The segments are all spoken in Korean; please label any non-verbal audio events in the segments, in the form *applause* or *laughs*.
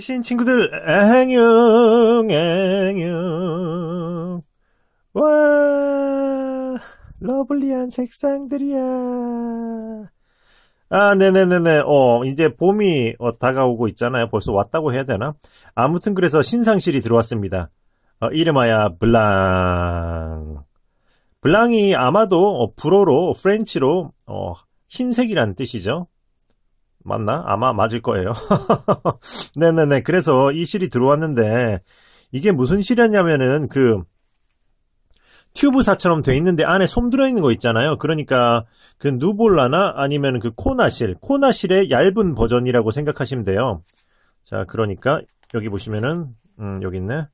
신 친구들 앵용 앵용 와 러블리한 색상들이야 아, 네네네네. 어, 이제 봄이 어, 다가오고 있잖아요. 벌써 왔다고 해야 되나? 아무튼 그래서 신상실이 들어왔습니다. 어, 이름하야 블랑. 블랑이 아마도 어, 불어로 프렌치로 어, 흰색이란 뜻이죠. 맞나? 아마 맞을 거예요. *laughs* 네네네. 그래서 이 실이 들어왔는데 이게 무슨 실이었냐면은 그 튜브사처럼 돼 있는데 안에 솜 들어있는 거 있잖아요. 그러니까 그 누볼라나 아니면 그 코나실, 코나실의 얇은 버전이라고 생각하시면 돼요. 자, 그러니까 여기 보시면은 음, 여기 있네.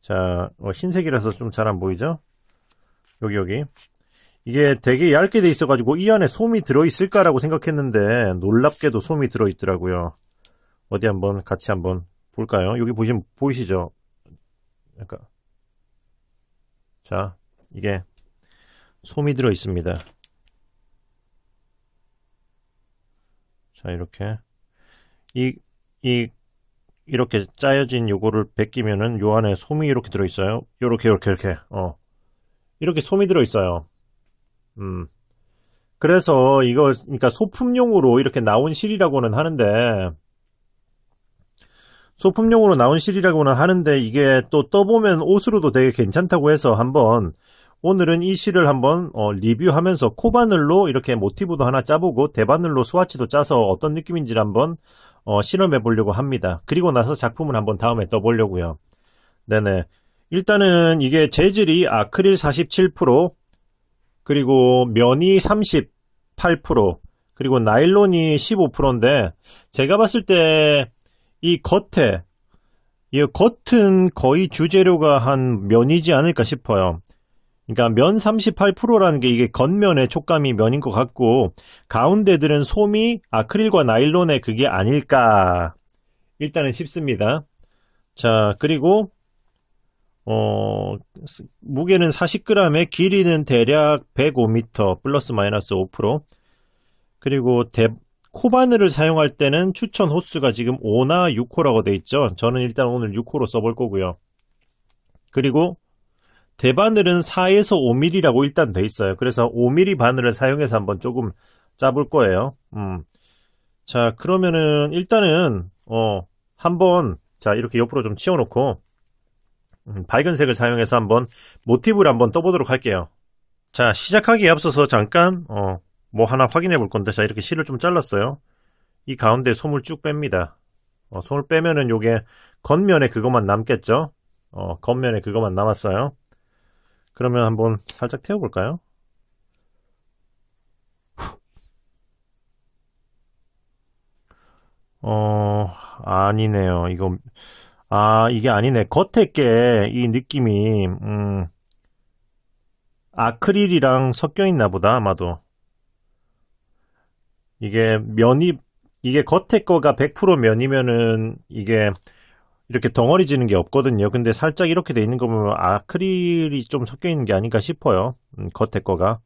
자, 어, 흰색이라서 좀 잘 안 보이죠? 여기 여기. 이게 되게 얇게 돼 있어가지고 이 안에 솜이 들어있을까라고 생각했는데 놀랍게도 솜이 들어있더라고요. 어디 한번 같이 한번 볼까요? 여기 보시면 보이시죠? 그러자 이게 솜이 들어 있습니다. 자, 이렇게. 이, 이, 이렇게 짜여진 요거를 벗기면은 요 안에 솜이 이렇게 들어있어요. 요렇게, 요렇게, 이렇게. 어. 이렇게 솜이 들어있어요. 음. 그래서 이거, 그러니까 소품용으로 이렇게 나온 실이라고는 하는데, 소품용으로 나온 실이라고는 하는데 이게 또 떠보면 옷으로도 되게 괜찮다고 해서 한번 오늘은 이 실을 한번 어, 리뷰하면서 코바늘로 이렇게 모티브도 하나 짜보고 대바늘로 스와치도 짜서 어떤 느낌인지를 한번 어, 실험해 보려고 합니다. 그리고 나서 작품을 한번 다음에 떠보려고요. 네네. 일단은 이게 재질이 아크릴 47% 그리고 면이 38% 그리고 나일론이 15%인데 제가 봤을 때 이 겉에 이 겉은 거의 주재료가 한 면이지 않을까 싶어요. 그러니까 면 38%라는 게 이게 겉면의 촉감이 면인 것 같고 가운데들은 솜이 아크릴과 나일론의 그게 아닐까 일단은 쉽습니다자 그리고 어, 무게는 40g에 길이는 대략 105m 플러스 마이너스 5% 그리고 대, 코바늘을 사용할 때는 추천 호수가 지금 5나 6호라고 돼 있죠. 저는 일단 오늘 6호로 써볼 거고요. 그리고 대바늘은 4에서 5mm라고 일단 돼 있어요. 그래서 5mm 바늘을 사용해서 한번 조금 짜 볼 거예요. 음. 자, 그러면은 일단은 어, 한번 자, 이렇게 옆으로 좀 치워 놓고 음, 밝은색을 사용해서 한번 모티브를 한번 떠보도록 할게요. 자, 시작하기에 앞서서 잠깐 어, 뭐 하나 확인해 볼 건데 자, 이렇게 실을 좀 잘랐어요. 이 가운데 솜을 쭉 뺍니다. 어, 솜을 빼면은 요게 겉면에 그것만 남겠죠? 어, 겉면에 그것만 남았어요. 그러면 한번 살짝 태워볼까요? 어, 아니네요. 이거, 아, 이게 아니네. 겉에 게 이 느낌이, 음, 아크릴이랑 섞여 있나 보다, 아마도. 이게 면이, 이게 겉에 거가 100% 면이면은 이게 이렇게 덩어리 지는 게 없거든요. 근데 살짝 이렇게 돼 있는 거 보면 아크릴이 좀 섞여 있는 게 아닌가 싶어요. 음, 겉에 거가.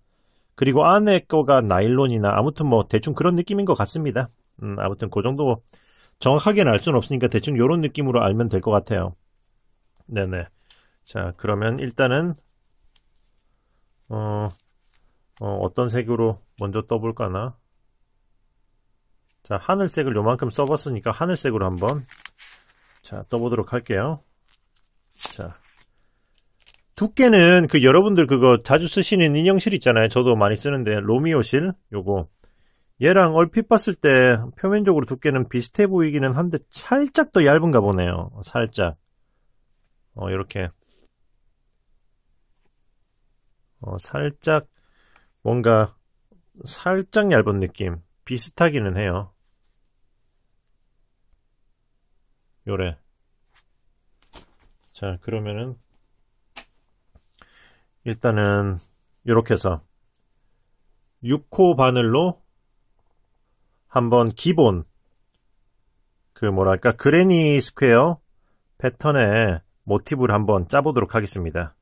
그리고 안에 거가 나일론이나 아무튼 뭐 대충 그런 느낌인 것 같습니다. 음, 아무튼 그 정도 정확하게는 알 수는 없으니까 대충 이런 느낌으로 알면 될 것 같아요. 네네. 자 그러면 일단은 어, 어, 떤 색으로 먼저 떠볼까나 자 하늘색을 요만큼 써봤으니까 하늘색으로 한번 자, 떠보도록 할게요. 자. 두께는 그 여러분들 그거 자주 쓰시는 인형실 있잖아요. 저도 많이 쓰는데 로미오실 요거 얘랑 얼핏 봤을 때 표면적으로 두께는 비슷해 보이기는 한데 살짝 더 얇은가 보네요. 살짝. 어, 이렇게 어, 살짝 뭔가 살짝 얇은 느낌 비슷하기는 해요. 요래 자 그러면은 일단은 이렇게 해서 6호 바늘로 한번 기본 그 뭐랄까 그레니 스퀘어 패턴의 모티브를 한번 짜보도록 하겠습니다.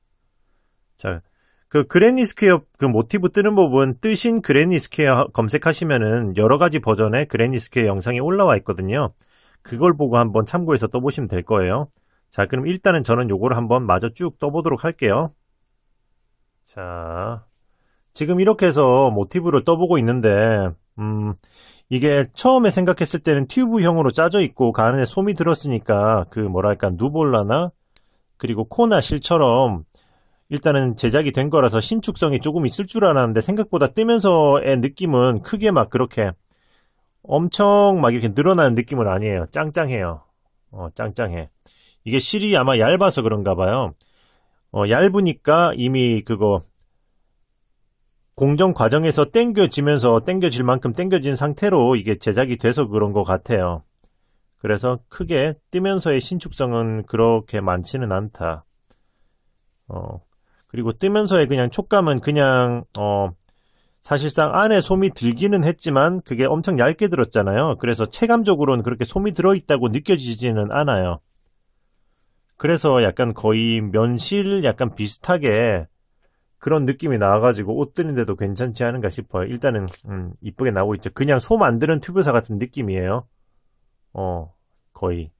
자, 그 그레니 스퀘어 그 모티브 뜨는 부분 뜨신 그레니 스퀘어 검색하시면은 여러 가지 버전의 그레니 스퀘어 영상이 올라와 있거든요. 그걸 보고 한번 참고해서 떠보시면 될 거예요. 자, 그럼 일단은 저는 요거를 한번 마저 쭉 떠보도록 할게요. 자, 지금 이렇게 해서 모티브를 떠보고 있는데 음, 이게 처음에 생각했을 때는 튜브형으로 짜져 있고 그 안에 솜이 들었으니까 그 뭐랄까 누볼라나 그리고 코나 실처럼 일단은 제작이 된 거라서 신축성이 조금 있을 줄 알았는데 생각보다 뜨면서의 느낌은 크게 막 그렇게 엄청 막 이렇게 늘어나는 느낌은 아니에요. 짱짱해요. 어, 짱짱해. 이게 실이 아마 얇아서 그런가 봐요. 어, 얇으니까 이미 그거 공정 과정에서 땡겨지면서 땡겨질 만큼 땡겨진 상태로 이게 제작이 돼서 그런 것 같아요. 그래서 크게 뜨면서의 신축성은 그렇게 많지는 않다. 어, 그리고 뜨면서의 그냥 촉감은 그냥 어, 사실상 안에 솜이 들기는 했지만 그게 엄청 얇게 들었잖아요. 그래서 체감적으로는 그렇게 솜이 들어있다고 느껴지지는 않아요. 그래서 약간 거의 면실 약간 비슷하게 그런 느낌이 나와가지고 옷 뜨는데도 괜찮지 않은가 싶어요. 일단은 음, 이쁘게 나오고 있죠. 그냥 솜 안 드는 튜브사 같은 느낌이에요. 어, 거의.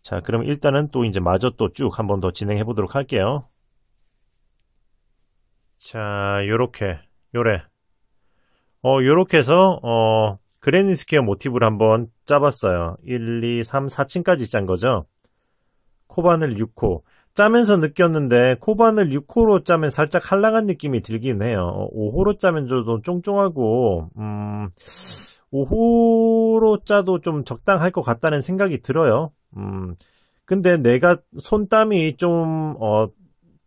자, 그럼 일단은 또 이제 마저 또 쭉 한번 더 진행해 보도록 할게요. 자, 요렇게, 요래. 어, 요렇게 해서, 어, 그래니 스퀘어 모티브를 한번 짜봤어요. 1, 2, 3, 4층까지 짠 거죠. 코바늘 6호 짜면서 느꼈는데 코바늘 6호로 짜면 살짝 한랑한 느낌이 들긴 해요. 5호로 어, 짜면 좀 쫑쫑하고 음 5호로 짜도 좀 적당할 것 같다는 생각이 들어요. 음 근데 내가 손땀이 좀어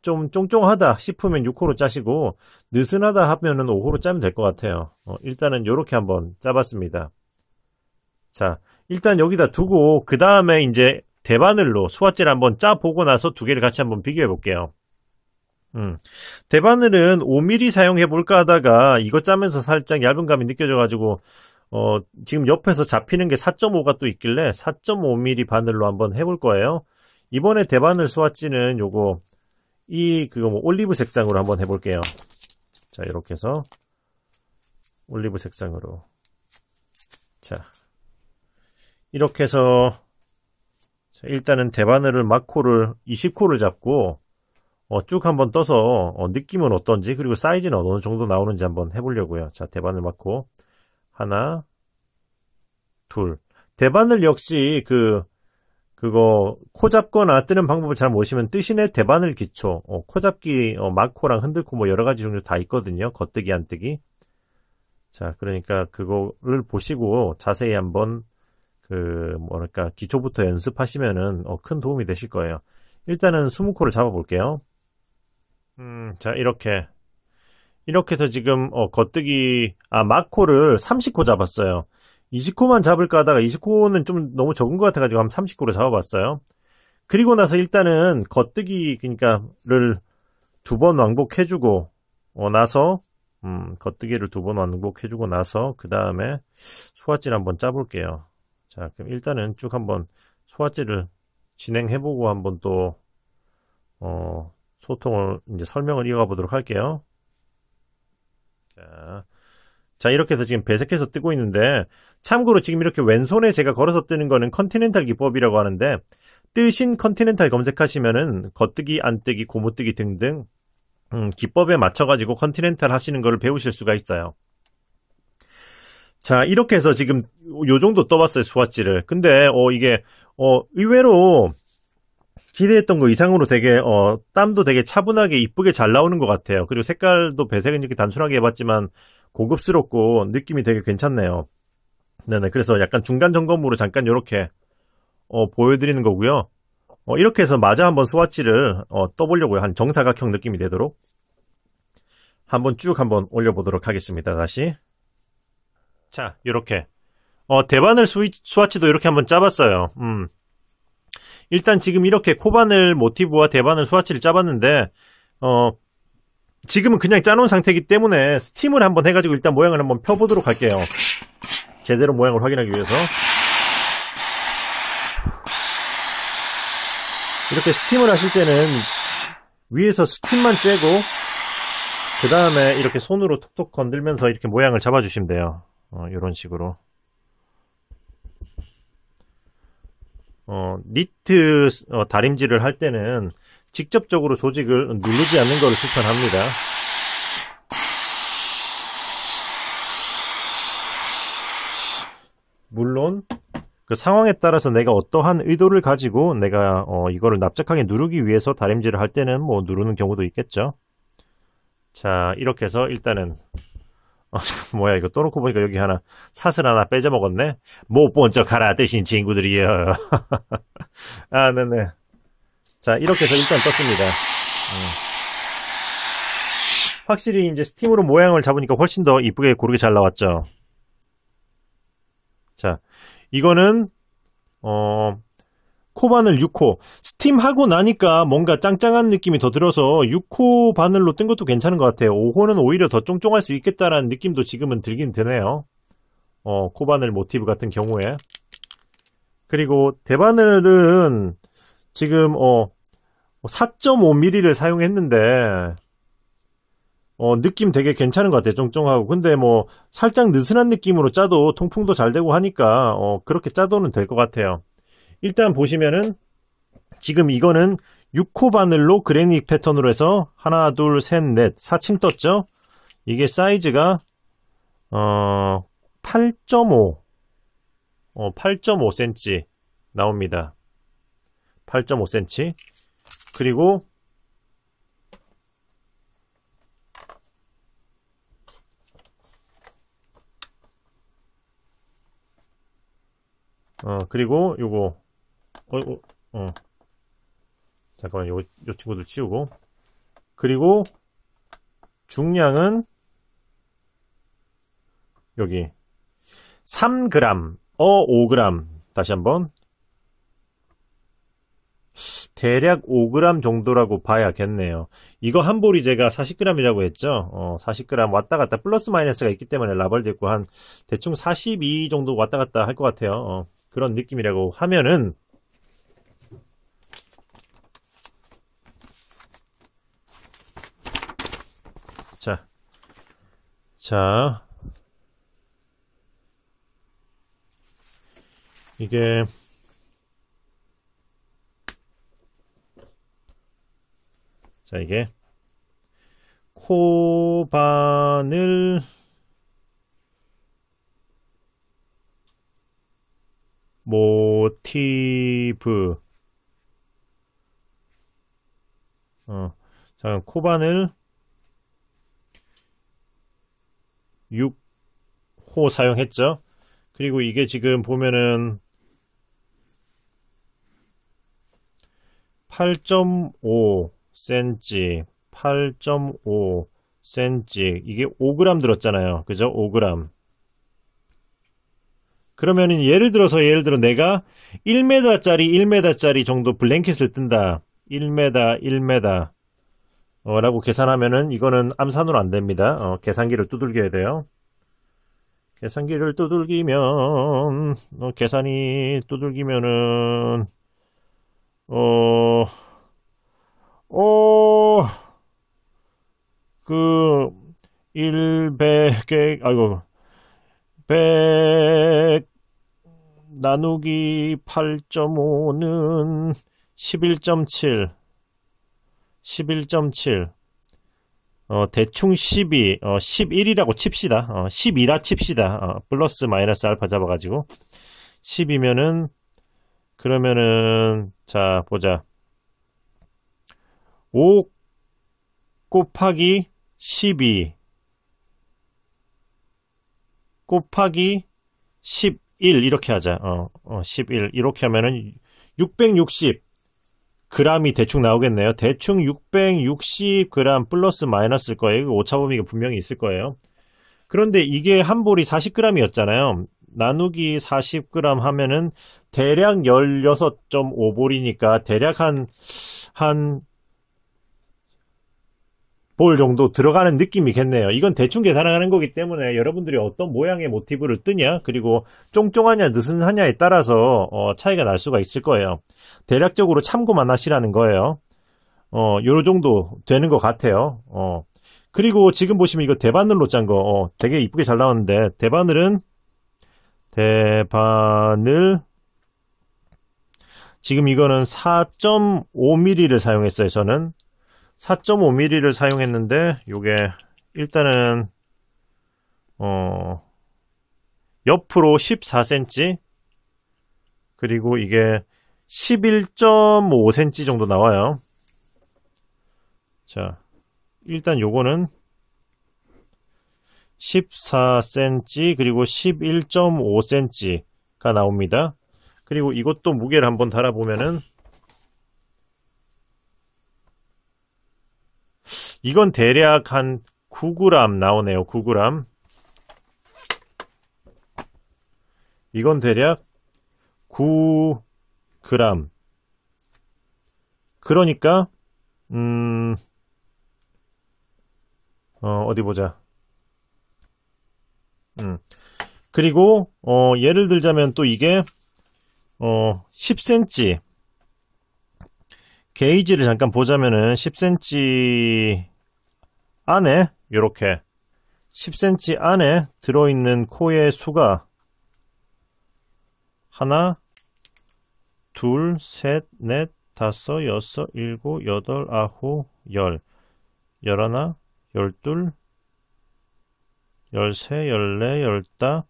좀 쫑쫑하다 싶으면 6호로 짜시고 느슨하다 하면은 5호로 짜면 될 것 같아요. 어, 일단은 이렇게 한번 짜봤습니다. 자, 일단 여기다 두고 그 다음에 이제 대바늘로 수화질 한번 짜보고 나서 두 개를 같이 한번 비교해 볼게요. 음. 대바늘은 5mm 사용해 볼까 하다가 이거 짜면서 살짝 얇은 감이 느껴져 가지고 어, 지금 옆에서 잡히는 게 4.5가 또 있길래 4.5mm 바늘로 한번 해 볼 거예요. 이번에 대바늘 수화찌는 요거 이 그거 뭐 올리브 색상으로 한번 해볼게요. 자 이렇게 해서 올리브 색상으로 자 이렇게 해서 일단은 대바늘을 마코를 20코를 잡고 어, 쭉 한번 떠서 어, 느낌은 어떤지 그리고 사이즈는 어느 정도 나오는지 한번 해보려고요. 자 대바늘 마코 하나 둘 대바늘 역시 그 그거 코 잡거나 뜨는 방법을 잘 모시면 뜨신의 대바늘 기초, 어, 코 잡기, 어, 마코랑 흔들코 뭐 여러 가지 종류 다 있거든요. 겉뜨기, 안뜨기. 자, 그러니까 그거를 보시고 자세히 한번 그 뭐랄까 기초부터 연습하시면은 어, 큰 도움이 되실 거예요. 일단은 20코를 잡아볼게요. 음, 자 이렇게 이렇게 해서 지금 어, 겉뜨기 아 마코를 30코 잡았어요. 20코만 잡을까 하다가 20코는 좀 너무 적은 것 같아가지고 한 30코로 잡아봤어요. 그리고 나서 일단은 겉뜨기 그러니까를 두 번 왕복해주고 어, 나서 음, 겉뜨기를 두 번 왕복해주고 나서 그 다음에 소화질 한번 짜볼게요. 자 그럼 일단은 쭉 한번 소화질을 진행해보고 한번 또 어, 소통을 이제 설명을 이어가 보도록 할게요. 자. 자 이렇게 해서 지금 배색해서 뜨고 있는데 참고로 지금 이렇게 왼손에 제가 걸어서 뜨는 거는 컨티넨탈 기법이라고 하는데 뜨신 컨티넨탈 검색하시면은 겉뜨기, 안뜨기, 고무뜨기 등등 음, 기법에 맞춰가지고 컨티넨탈 하시는 것을 배우실 수가 있어요. 자 이렇게 해서 지금 요 정도 떠봤어요 수화지를. 근데 어 이게 어 의외로 기대했던 거 이상으로 되게 어 땀도 되게 차분하게 이쁘게 잘 나오는 것 같아요. 그리고 색깔도 배색은 이렇게 단순하게 해봤지만 고급스럽고 느낌이 되게 괜찮네요. 네네. 그래서 약간 중간 점검으로 잠깐 이렇게 어, 보여드리는 거고요. 어, 이렇게 해서 마저 한번 스와치를 어, 떠보려고요. 한 정사각형 느낌이 되도록 한번 쭉 한번 올려보도록 하겠습니다. 다시 자 이렇게 어, 대바늘 스위, 스와치도 이렇게 한번 짜봤어요. 음. 일단 지금 이렇게 코바늘 모티브와 대바늘 스와치를 짜봤는데 어, 지금은 그냥 짜놓은 상태이기 때문에 스팀을 한번 해가지고 일단 모양을 한번 펴보도록 할게요. 제대로 모양을 확인하기 위해서 이렇게 스팀을 하실 때는 위에서 스팀만 쬐고 그 다음에 이렇게 손으로 톡톡 건들면서 이렇게 모양을 잡아주시면 돼요. 어, 이런 식으로 어, 니트 어, 다림질을 할 때는 직접적으로 조직을 누르지 않는 것을 추천합니다. 물론 그 상황에 따라서 내가 어떠한 의도를 가지고 내가 어, 이거를 납작하게 누르기 위해서 다림질을 할 때는 뭐 누르는 경우도 있겠죠. 자 이렇게 해서 일단은 어, *laughs* 뭐야 이거 떠놓고 보니까 여기 하나 사슬 하나 빼져먹었네. 못 본 척하라 대신 친구들이여. *laughs* 아 네네. 자, 이렇게 해서 일단 떴습니다. 음. 확실히 이제 스팀으로 모양을 잡으니까 훨씬 더 이쁘게 고르게 잘 나왔죠. 자, 이거는 어, 코바늘 6코 스팀하고 나니까 뭔가 짱짱한 느낌이 더 들어서 6코 바늘로 뜬 것도 괜찮은 것 같아요 5호는 오히려 더 쫑쫑할 수 있겠다라는 느낌도 지금은 들긴 드네요 어, 코바늘 모티브 같은 경우에 그리고 대바늘은 지금 어, 4.5mm를 뭐 사용했는데 어, 느낌 되게 괜찮은 것 같아요. 쫑쫑하고. 근데 뭐, 살짝 느슨한 느낌으로 짜도 통풍도 잘 되고 하니까, 어, 그렇게 짜도는 될 것 같아요. 일단 보시면은, 지금 이거는 6호 바늘로 그래닉 패턴으로 해서, 하나, 둘, 셋, 넷, 4층 떴죠? 이게 사이즈가, 어, 8.5, 어, 8.5cm 나옵니다. 8.5cm. 그리고 어 그리고 요거 어, 어, 어. 잠깐만 요, 요 친구들 치우고 그리고 중량은 여기 3g 어 5g 다시 한번 대략 5g 정도라고 봐야겠네요. 이거 한 볼이 제가 40g이라고 했죠. 어, 40g 왔다 갔다 플러스 마이너스가 있기 때문에 라벌도 있고 한 대충 42 정도 왔다 갔다 할 것 같아요. 어, 그런 느낌이라고 하면은 자, 자 이게 자, 이게 코바늘 모티브 어, 자, 코바늘 6호 사용했죠. 그리고 이게 지금 보면은 8.5 센치, 8.5 센치. 이게 5g 들었잖아요. 그죠? 5g. 그러면 은 예를 들어서 예를 들어 내가 1m짜리 1m짜리 정도 블랭킷을 뜬다. 1m, 1m 어, 라고 계산하면은 이거는 암산으로 안 됩니다. 어, 계산기를 두들겨야 돼요. 계산기를 두들기면 어, 계산이 두들기면은 어 어, 그, 100개, 아이고, 100 나누기 8.5는 11.7, 11.7, 어, 대충 12, 어, 11이라고 칩시다. 어, 12라 칩시다. 어, 플러스 마이너스 알파 잡아가지고. 10이면은, 그러면은, 자, 보자. 5 곱하기 12 곱하기 11 이렇게 하자. 어, 어, 11 이렇게 하면은 660 그램이 대충 나오겠네요. 대충 660 그램 플러스 마이너스일 거예요. 오차 범위가 분명히 있을 거예요. 그런데 이게 한 볼이 40g이었잖아요. 나누기 40g 하면은 대략 16.5볼이니까 대략 한, 한볼 정도 들어가는 느낌이겠네요. 이건 대충 계산하는 거기 때문에 여러분들이 어떤 모양의 모티브를 뜨냐, 그리고 쫑쫑하냐, 느슨하냐에 따라서 어, 차이가 날 수가 있을 거예요. 대략적으로 참고만 하시라는 거예요. 어, 요 정도 되는 것 같아요. 어. 그리고 지금 보시면 이거 대바늘로 짠 거, 어, 되게 이쁘게 잘 나왔는데, 대바늘은, 대바늘, 지금 이거는 4.5mm를 사용했어요, 저는. 4.5mm를 사용했는데 요게 일단은 어 옆으로 14cm 그리고 이게 11.5cm 정도 나와요 자 일단 요거는 14cm 그리고 11.5cm가 나옵니다 그리고 이것도 무게를 한번 달아보면은 이건 대략 한 9g 나오네요. 9g. 이건 대략 9g. 그러니까 음 어, 디 보자. 음. 그리고 어, 예를 들자면 또 이게 어, 10cm 게이지를 잠깐 보자면은 10cm 안에 이렇게 10cm 안에 들어있는 코의 수가 하나, 둘, 셋, 넷, 다섯, 여섯, 일곱, 여덟, 아홉, 열, 열하나, 열둘, 열세, 열네, 열다,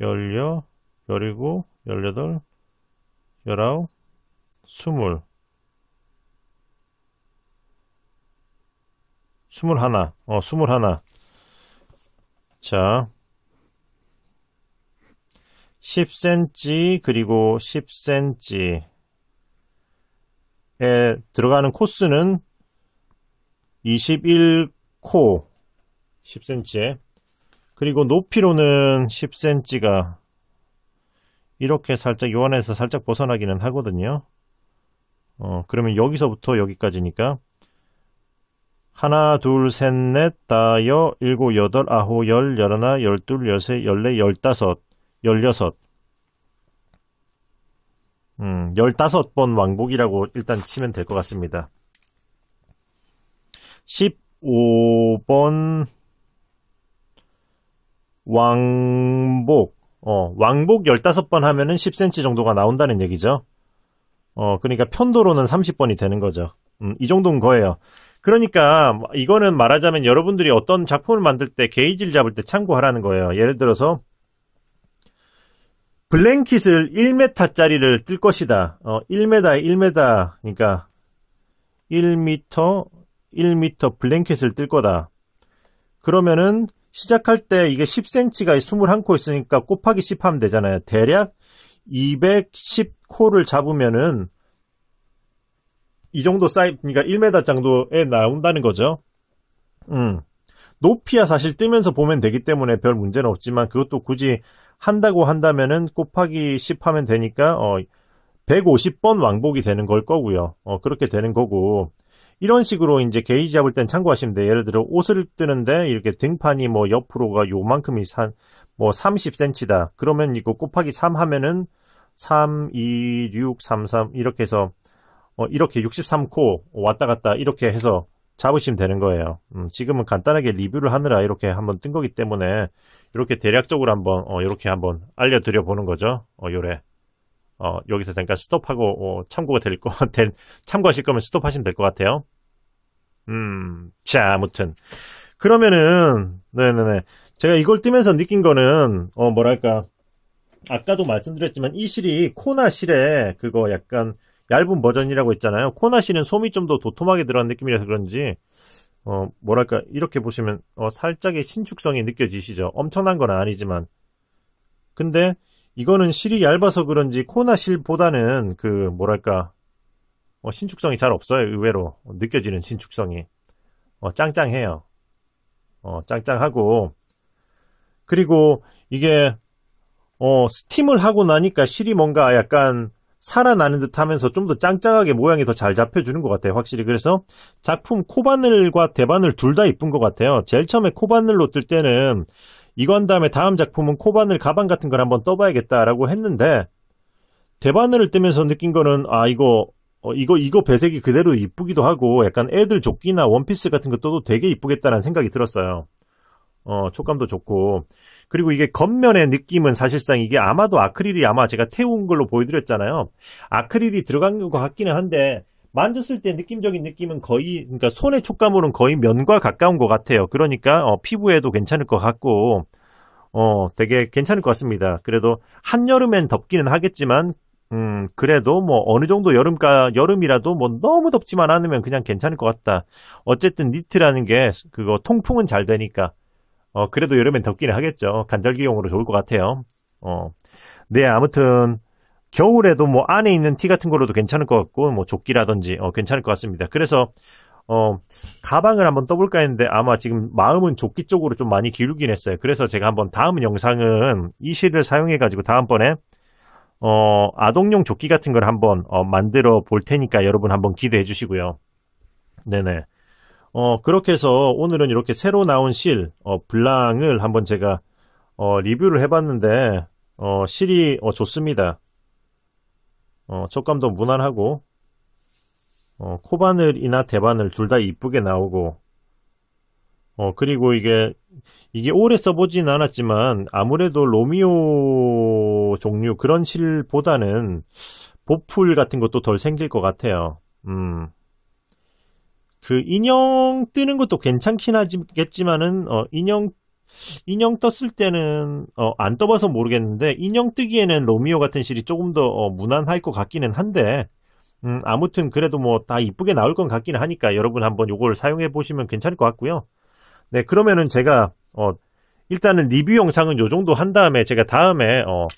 열여, 열일곱, 열여덟, 열아홉, 스물 21. 어, 21. 자. 10cm 그리고 10cm에 들어가는 코스는 21코 10cm에 그리고 높이로는 10cm가 이렇게 살짝 요 안에서 살짝 벗어나기는 하거든요. 어, 그러면 여기서부터 여기까지니까 하나, 둘, 셋, 넷, 다여, 일곱, 여덟, 아홉, 열, 열하나, 열둘, 열세, 열네, 열다섯, 열여섯. 음, 열다섯 번 왕복이라고 일단 치면 될 것 같습니다. 15번 왕복. 어, 왕복 15번 하면은 10cm 정도가 나온다는 얘기죠. 어, 그러니까 편도로는 30번이 되는 거죠. 음, 이정도는 거예요. 그러니까 이거는 말하자면 여러분들이 어떤 작품을 만들 때 게이지를 잡을 때 참고하라는 거예요. 예를 들어서 블랭킷을 1m짜리를 뜰 것이다. 어, 1m에 1m 그러니까 1m 1m 블랭킷을 뜰 거다. 그러면은 시작할 때 이게 10cm가 21코 있으니까 곱하기 10 하면 되잖아요. 대략 210코를 잡으면은 이 정도 사이즈, 그러니까 1m 정도에 나온다는 거죠. 음. 높이야 사실 뜨면서 보면 되기 때문에 별 문제는 없지만 그것도 굳이 한다고 한다면은 곱하기 10 하면 되니까 어 150번 왕복이 되는 걸 거고요. 어 그렇게 되는 거고 이런 식으로 이제 게이지 잡을 땐 참고하시면 돼요. 예를 들어 옷을 뜨는데 이렇게 등판이 뭐 옆으로가 요만큼이 산뭐 30cm다. 그러면 이거 곱하기 3 하면은 3, 2, 6, 3, 3 이렇게 해서 어, 이렇게 63코 왔다 갔다 이렇게 해서 잡으시면 되는 거예요. 음, 지금은 간단하게 리뷰를 하느라 이렇게 한번 뜬 거기 때문에 이렇게 대략적으로 한번 어, 이렇게 한번 알려드려 보는 거죠. 어, 요래. 어, 여기서 잠깐 스톱하고 어, 참고가 될 거, 될, 참고하실 거면 스톱하시면 될 것 같아요. 음, 자, 아무튼. 그러면은, 네네네. 제가 이걸 뜨면서 느낀 거는, 어, 뭐랄까. 아까도 말씀드렸지만 이 실이 코나 실에 그거 약간 얇은 버전이라고 했잖아요. 코나시는 솜이 좀 더 도톰하게 들어간 느낌이라서 그런지 어 뭐랄까 이렇게 보시면 어 살짝의 신축성이 느껴지시죠. 엄청난 건 아니지만 근데 이거는 실이 얇아서 그런지 코나 실보다는 그 뭐랄까 어 신축성이 잘 없어요. 의외로 느껴지는 신축성이 어, 짱짱해요. 어, 짱짱하고 그리고 이게 어, 스팀을 하고 나니까 실이 뭔가 약간 살아나는 듯 하면서 좀 더 짱짱하게 모양이 더 잘 잡혀주는 것 같아요. 확실히. 그래서 작품 코바늘과 대바늘 둘 다 이쁜 것 같아요. 제일 처음에 코바늘로 뜰 때는 이건 다음에 다음 작품은 코바늘 가방 같은 걸 한번 떠봐야겠다라고 했는데 대바늘을 뜨면서 느낀 거는 아 이거 어, 이거 이거 배색이 그대로 이쁘기도 하고 약간 애들 조끼나 원피스 같은 것도 되게 이쁘겠다라는 생각이 들었어요. 어 촉감도 좋고 그리고 이게 겉면의 느낌은 사실상 이게 아마도 아크릴이 아마 제가 태운 걸로 보여드렸잖아요. 아크릴이 들어간 것 같기는 한데 만졌을 때 느낌적인 느낌은 거의 그러니까 손의 촉감으로는 거의 면과 가까운 것 같아요. 그러니까 어, 피부에도 괜찮을 것 같고 어 되게 괜찮을 것 같습니다. 그래도 한 여름엔 덥기는 하겠지만 음, 그래도 뭐 어느 정도 여름가, 여름이라도 뭐 너무 덥지만 않으면 그냥 괜찮을 것 같다. 어쨌든 니트라는 게 그거 통풍은 잘 되니까 어, 그래도 여름엔 덥기는 하겠죠. 간절기용으로 좋을 것 같아요. 어. 네, 아무튼 겨울에도 뭐 안에 있는 티 같은 거로도 괜찮을 것 같고 뭐 조끼라든지 어, 괜찮을 것 같습니다. 그래서 어, 가방을 한번 떠볼까 했는데 아마 지금 마음은 조끼 쪽으로 좀 많이 기울긴 했어요. 그래서 제가 한번 다음 영상은 이 실을 사용해가지고 다음번에 어, 아동용 조끼 같은 걸 한번 어, 만들어 볼 테니까 여러분 한번 기대해 주시고요. 네네. 어, 그렇게 해서 오늘은 이렇게 새로 나온 실, 어, 블랑을 한번 제가, 어, 리뷰를 해봤는데, 어, 실이, 어, 좋습니다. 어, 촉감도 무난하고, 어, 코바늘이나 대바늘 둘 다 이쁘게 나오고, 어, 그리고 이게, 이게 오래 써보진 않았지만, 아무래도 로미오 종류 그런 실보다는 보풀 같은 것도 덜 생길 것 같아요. 음. 그 인형 뜨는 것도 괜찮긴 하겠지만은 어, 인형 인형 떴을 때는 어, 안 떠봐서 모르겠는데 인형 뜨기에는 로미오 같은 실이 조금 더 어, 무난할 것 같기는 한데 음, 아무튼 그래도 뭐 다 이쁘게 나올 건 같기는 하니까 여러분 한번 요걸 사용해 보시면 괜찮을 것 같고요. 네 그러면은 제가 어, 일단은 리뷰 영상은 요 정도 한 다음에 제가 다음에 어,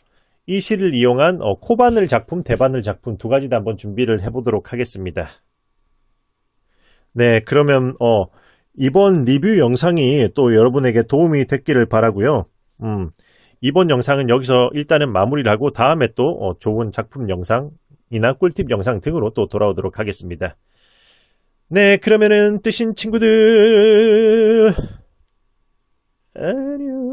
이 실을 이용한 어, 코바늘 작품, 대바늘 작품 두 가지 다 한번 준비를 해보도록 하겠습니다. 네, 그러면 어, 이번 리뷰 영상이 또 여러분에게 도움이 됐기를 바라고요. 음, 이번 영상은 여기서 일단은 마무리를 하고 다음에 또 어, 좋은 작품 영상이나 꿀팁 영상 등으로 또 돌아오도록 하겠습니다. 네, 그러면은 뜨신 친구들 안녕.